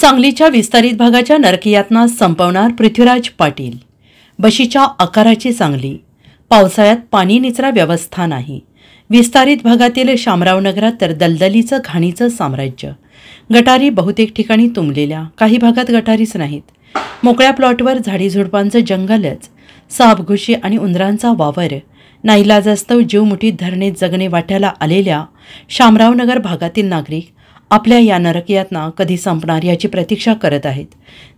सांगलीच्या विस्तारित भागाच्या नरकियातना संपवणार पृथ्वीराज पाटील बशीच्या आकाराची सांगली पावसाळ्यात पाणी निचरा व्यवस्था नाही विस्तारित भागातील शामराव नगरात तर दलदलीचं घाणीचं साम्राज्य गटारी बहुतेक ठिकाणी तुंबलेल्या काही भागात गटारीच नाहीत मोकळ्या प्लॉटवर झाडीझुडपांचं जंगलच सापघुशी आणि उंदरांचा वावर नाईलाजास्तव जीवमुठीत धरणे जगणे वाट्याला आलेल्या शामरावनगर भागातील नागरिक आपल्या या नरकयातना कधी संपणार याची प्रतीक्षा करत आहेत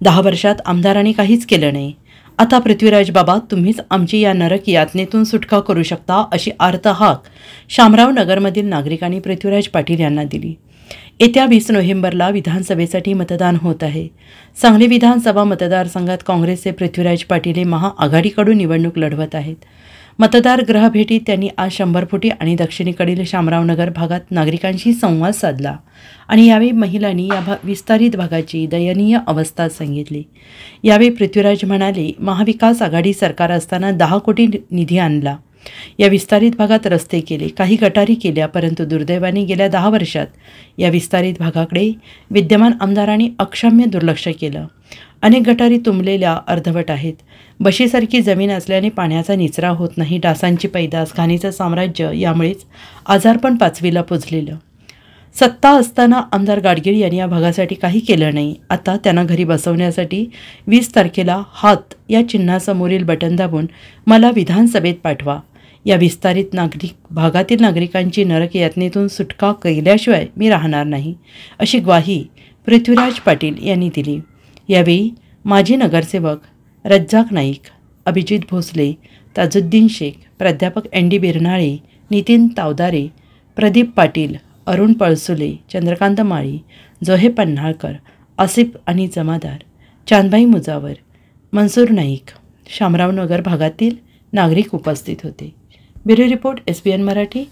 दहा वर्षात आमदारांनी काहीच केलं नाही आता पृथ्वीराज बाबा तुम्हीच आमची या नरक यातनेतून सुटका करू शकता अशी आर्त हाक शामराव नगरमधील नागरिकांनी पृथ्वीराज पाटील यांना दिली येत्या वीस नोव्हेंबरला विधानसभेसाठी मतदान होत आहे सांगली विधानसभा मतदारसंघात काँग्रेसचे पृथ्वीराज पाटील हे महाआघाडीकडून निवडणूक लढवत आहेत मतदार भेटीत त्यांनी आज फुटी आणि दक्षिणेकडील शामरावनगर भागात नागरिकांशी संवाद साधला आणि यावेळी महिलांनी या भा विस्तारित भागाची दयनीय अवस्था सांगितली यावेळी पृथ्वीराज म्हणाले महाविकास आघाडी सरकार असताना दहा कोटी निधी आणला या विस्तारित भागात रस्ते केले काही गटारी केल्या परंतु दुर्दैवाने गेल्या दहा वर्षात या विस्तारित भागाकडे विद्यमान आमदारांनी अक्षम्य दुर्लक्ष केलं अनेक गटारी तुंबलेल्या अर्धवट आहेत बशीसारखी जमीन असल्याने पाण्याचा निचरा होत नाही डासांची पैदास घाणीचं साम्राज्य यामुळेच आजारपण पाचवीला पुजलेलं सत्ता असताना आमदार गाडगीळ यांनी या भागासाठी काही केलं नाही आता त्यांना घरी बसवण्यासाठी वीस तारखेला हात या चिन्हासमोरील बटन दाबून मला विधानसभेत पाठवा या विस्तारित नागरिक भागातील नागरिकांची नरक यातनेतून सुटका केल्याशिवाय मी राहणार नाही अशी ग्वाही पृथ्वीराज पाटील यांनी दिली यावेळी माजी नगरसेवक रज्जाक नाईक अभिजित भोसले ताजुद्दीन शेख प्राध्यापक एन डी बिरनाळे नितीन तावदारे प्रदीप पाटील अरुण पळसुले चंद्रकांत माळी जोहे पन्हाळकर आसिफ आणि जमादार चांदबाई मुजावर मंसूर नाईक नगर भागातील नागरिक उपस्थित होते ब्युरो रिपोर्ट एसबीएन मराठी